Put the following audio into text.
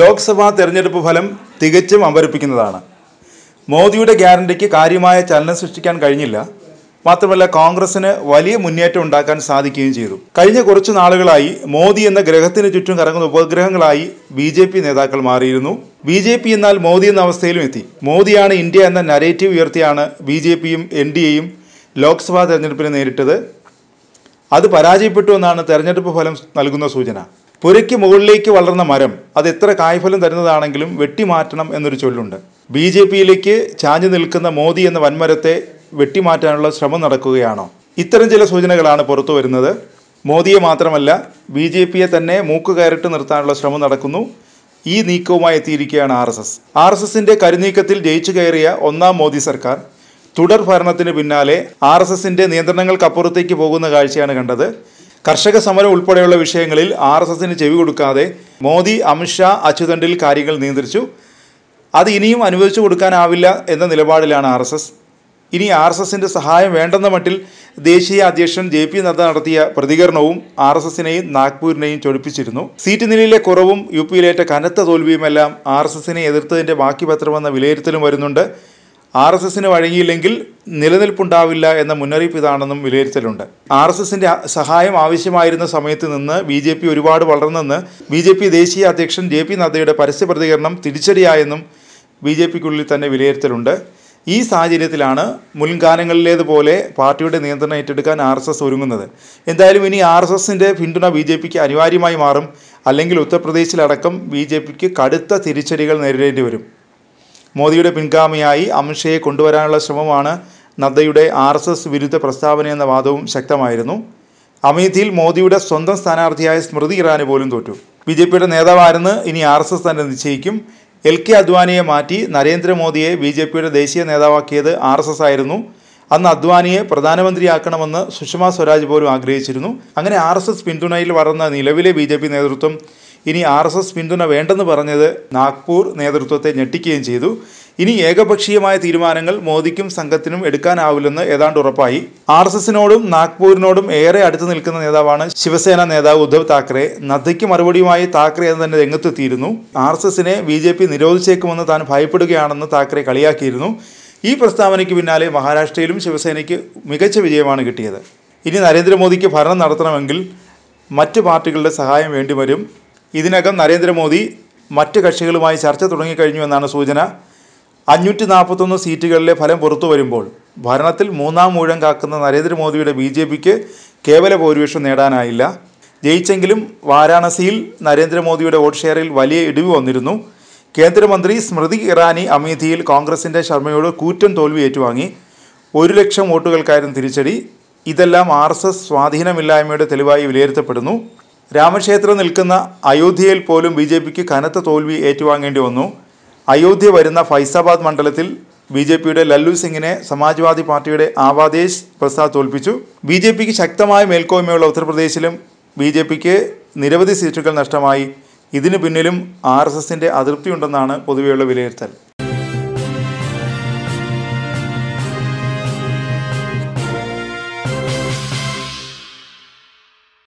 ലോക്സഭാ തെരഞ്ഞെടുപ്പ് ഫലം തികച്ചും അമ്പരപ്പിക്കുന്നതാണ് മോദിയുടെ ഗ്യാരണ്ടിക്ക് കാര്യമായ ചലനം സൃഷ്ടിക്കാൻ കഴിഞ്ഞില്ല മാത്രമല്ല കോൺഗ്രസിന് വലിയ മുന്നേറ്റം ഉണ്ടാക്കാൻ സാധിക്കുകയും ചെയ്തു കഴിഞ്ഞ കുറച്ച് നാളുകളായി മോദി എന്ന ഗ്രഹത്തിന് ചുറ്റും കറങ്ങുന്ന ഉപഗ്രഹങ്ങളായി ബി ജെ പി നേതാക്കൾ മാറിയിരുന്നു ബി ജെ പി എന്നാൽ മോദി എന്ന അവസ്ഥയിലും എത്തി മോദിയാണ് ഇന്ത്യ എന്ന നരേറ്റീവ് ഉയർത്തിയാണ് ബി ജെ പിയും എൻ ഡി എയും ലോക്സഭാ തെരഞ്ഞെടുപ്പിനെ നേരിട്ടത് അത് പരാജയപ്പെട്ടു എന്നാണ് തെരഞ്ഞെടുപ്പ് ഫലം നൽകുന്ന സൂചന പുരയ്ക്ക് മുകളിലേക്ക് വളർന്ന മരം അത് എത്ര കായ്ഫലം തരുന്നതാണെങ്കിലും വെട്ടിമാറ്റണം എന്നൊരു ചൊല്ലുണ്ട് ബി ജെ പിയിലേക്ക് ചാഞ്ഞു നിൽക്കുന്ന മോദി എന്ന വൻമരത്തെ വെട്ടിമാറ്റാനുള്ള ശ്രമം നടക്കുകയാണോ ഇത്തരം ചില സൂചനകളാണ് പുറത്തു വരുന്നത് മോദിയെ മാത്രമല്ല ബി ജെ പിയെ തന്നെ മൂക്ക് കയറിട്ട് നിർത്താനുള്ള ശ്രമം നടക്കുന്നു ഈ നീക്കവുമായി എത്തിയിരിക്കുകയാണ് R S S R S എസിൻ്റെ കരുനീക്കത്തിൽ ജയിച്ചു കയറിയ ഒന്നാം മോദി സർക്കാർ തുടർ ഭരണത്തിന് പിന്നാലെ ആർ എസ് എസിൻ്റെ നിയന്ത്രണങ്ങൾക്കപ്പുറത്തേക്ക് പോകുന്ന കാഴ്ചയാണ് കണ്ടത് കർഷക സമരം ഉൾപ്പെടെയുള്ള വിഷയങ്ങളിൽ ആർ എസ് എസിന് ചെവി കൊടുക്കാതെ മോദി അമിത്ഷാ അച്യുതണ്ടിൽ കാര്യങ്ങൾ നിയന്ത്രിച്ചു അത് ഇനിയും അനുവദിച്ചു കൊടുക്കാനാവില്ല എന്ന നിലപാടിലാണ് ആർ എസ് എസ് ഇനി ആർ എസ് എസിൻ്റെ സഹായം വേണ്ടെന്ന മട്ടിൽ ദേശീയ അധ്യക്ഷൻ ജെ പി നദ്ദ നടത്തിയ പ്രതികരണവും ആർ എസ് എസിനെയും നാഗ്പൂരിനെയും ചൊടിപ്പിച്ചിരുന്നു സീറ്റ് നിലയിലെ കുറവും യു പിയിലേറ്റ കനത്ത തോൽവിയുമെല്ലാം ആർ എസ് എസിനെ എതിർത്തതിൻ്റെ ബാക്കി പത്രമെന്ന വിലയിരുത്തലും വരുന്നുണ്ട് ആർ എസ് എസിന് വഴങ്ങിയില്ലെങ്കിൽ നിലനിൽപ്പുണ്ടാവില്ല എന്ന മുന്നറിയിപ്പ് ഇതാണെന്നും വിലയിരുത്തലുണ്ട് ആർ എസ് എസിന്റെ സഹായം ആവശ്യമായിരുന്ന സമയത്ത് നിന്ന് ബി ജെ പി ഒരുപാട് വളർന്നെന്ന് ബി ജെ പി ദേശീയ അധ്യക്ഷൻ ജെ പി നദ്ദയുടെ പരസ്യ പ്രതികരണം തിരിച്ചടിയായെന്നും ബി ജെ പിക്കുള്ളിൽ തന്നെ വിലയിരുത്തലുണ്ട് ഈ സാഹചര്യത്തിലാണ് മുൻകാലങ്ങളിലേതുപോലെ പാർട്ടിയുടെ നിയന്ത്രണം ഏറ്റെടുക്കാൻ ആർ എസ് എസ് ഒരുങ്ങുന്നത് എന്തായാലും ഇനി ആർ എസ് എസിന്റെ പിന്തുണ ബി ജെ പിക്ക് അനിവാര്യമായി മാറും അല്ലെങ്കിൽ ഉത്തർപ്രദേശിലടക്കം ബി ജെ പിക്ക് കടുത്ത തിരിച്ചടികൾ നേരിടേണ്ടി വരും മോദിയുടെ പിൻഗാമിയായി അമിത്ഷയെ കൊണ്ടുവരാനുള്ള ശ്രമമാണ് നദ്ദയുടെ ആർ എസ് എസ് വിരുദ്ധ പ്രസ്താവനയെന്ന വാദവും ശക്തമായിരുന്നു അമേഠിയിൽ മോദിയുടെ സ്വന്തം സ്ഥാനാർത്ഥിയായ സ്മൃതി ഇറാനി പോലും തോറ്റു ബി ജെ പിയുടെ നേതാവായിരുന്ന് ഇനി ആർ എസ് എസ് തന്നെ നിശ്ചയിക്കും എൽ കെ അദ്വാനിയെ മാറ്റി നരേന്ദ്രമോദിയെ ബി ജെ പിയുടെ ദേശീയ നേതാവാക്കിയത് ആർ എസ് എസ് ആയിരുന്നു അന്ന് അദ്വാനിയെ പ്രധാനമന്ത്രിയാക്കണമെന്ന് സുഷമ സ്വരാജ് പോലും ആഗ്രഹിച്ചിരുന്നു അങ്ങനെ ആർ എസ് എസ് പിന്തുണയിൽ വളർന്ന നിലവിലെ ബി ജെ പി നേതൃത്വം ഇനി ആർ എസ് എസ് പിന്തുണ വേണ്ടെന്ന് പറഞ്ഞത് നാഗ്പൂർ നേതൃത്വത്തെ ഞെട്ടിക്കുകയും ചെയ്തു ഇനി ഏകപക്ഷീയമായ തീരുമാനങ്ങൾ മോദിക്കും സംഘത്തിനും എടുക്കാനാവില്ലെന്ന് ഏതാണ്ട് ഉറപ്പായി ആർ എസ് എസിനോടും നാഗ്പൂരിനോടും ഏറെ അടുത്ത് നിൽക്കുന്ന നേതാവാണ് ശിവസേന നേതാവ് ഉദ്ധവ് താക്കറെ നദ്ദയ്ക്ക് മറുപടിയുമായി താക്കറെ എന്ന് തന്നെ രംഗത്തെത്തിയിരുന്നു ആർ എസ് എസിനെ ബി ജെ പി നിരോധിച്ചേക്കുമെന്ന് താൻ ഭയപ്പെടുകയാണെന്ന് താക്കറെ കളിയാക്കിയിരുന്നു ഈ പ്രസ്താവനയ്ക്ക് പിന്നാലെ മഹാരാഷ്ട്രയിലും ശിവസേനയ്ക്ക് മികച്ച വിജയമാണ് കിട്ടിയത് ഇനി നരേന്ദ്രമോദിക്ക് ഭരണം നടത്തണമെങ്കിൽ മറ്റ് പാർട്ടികളുടെ സഹായം വേണ്ടിവരും ഇതിനകം നരേന്ദ്രമോദി മറ്റ് കക്ഷികളുമായി ചർച്ച തുടങ്ങിക്കഴിഞ്ഞുവെന്നാണ് സൂചന അഞ്ഞൂറ്റി നാൽപ്പത്തൊന്ന് സീറ്റുകളിലെ ഫലം പുറത്തു വരുമ്പോൾ ഭരണത്തിൽ മൂന്നാം മൂഴം കാക്കുന്ന നരേന്ദ്രമോദിയുടെ ബി ജെ പിക്ക് കേവല ഭൂരിപക്ഷം നേടാനായില്ല ജയിച്ചെങ്കിലും വാരാണസിയിൽ നരേന്ദ്രമോദിയുടെ വോട്ട് ഷെയറിൽ വലിയ ഇടിവ് വന്നിരുന്നു കേന്ദ്രമന്ത്രി സ്മൃതി ഇറാനി അമേധിയിൽ കോൺഗ്രസിൻ്റെ ശർമ്മയോട് കൂറ്റൻ തോൽവി ഏറ്റുവാങ്ങി ഒരു ലക്ഷം വോട്ടുകൾക്കായിരുന്നു തിരിച്ചടി ഇതെല്ലാം ആർ എസ് എസ് സ്വാധീനമില്ലായ്മയുടെ തെളിവായി വിലയിരുത്തപ്പെടുന്നു രാമക്ഷേത്രം നിൽക്കുന്ന അയോധ്യയിൽ പോലും ബി ജെ പിക്ക് കനത്ത തോൽവി ഏറ്റുവാങ്ങേണ്ടി വന്നു അയോധ്യ വരുന്ന ഫൈസാബാദ് മണ്ഡലത്തിൽ ബി ജെ പിയുടെ ലല്ലു സിംഗിനെ സമാജ്വാദി പാർട്ടിയുടെ ആവാദേശ് പ്രസാദ് തോൽപ്പിച്ചു ബി ജെ പിക്ക് ശക്തമായ മേൽക്കോയ്മയുള്ള ഉത്തർപ്രദേശിലും ബി ജെ പിക്ക് നിരവധി സീറ്റുകൾ നഷ്ടമായി ഇതിനു പിന്നിലും ആർ എസ് എസിൻ്റെ അതൃപ്തിയുണ്ടെന്നാണ് പൊതുവെയുള്ള വിലയിരുത്തൽ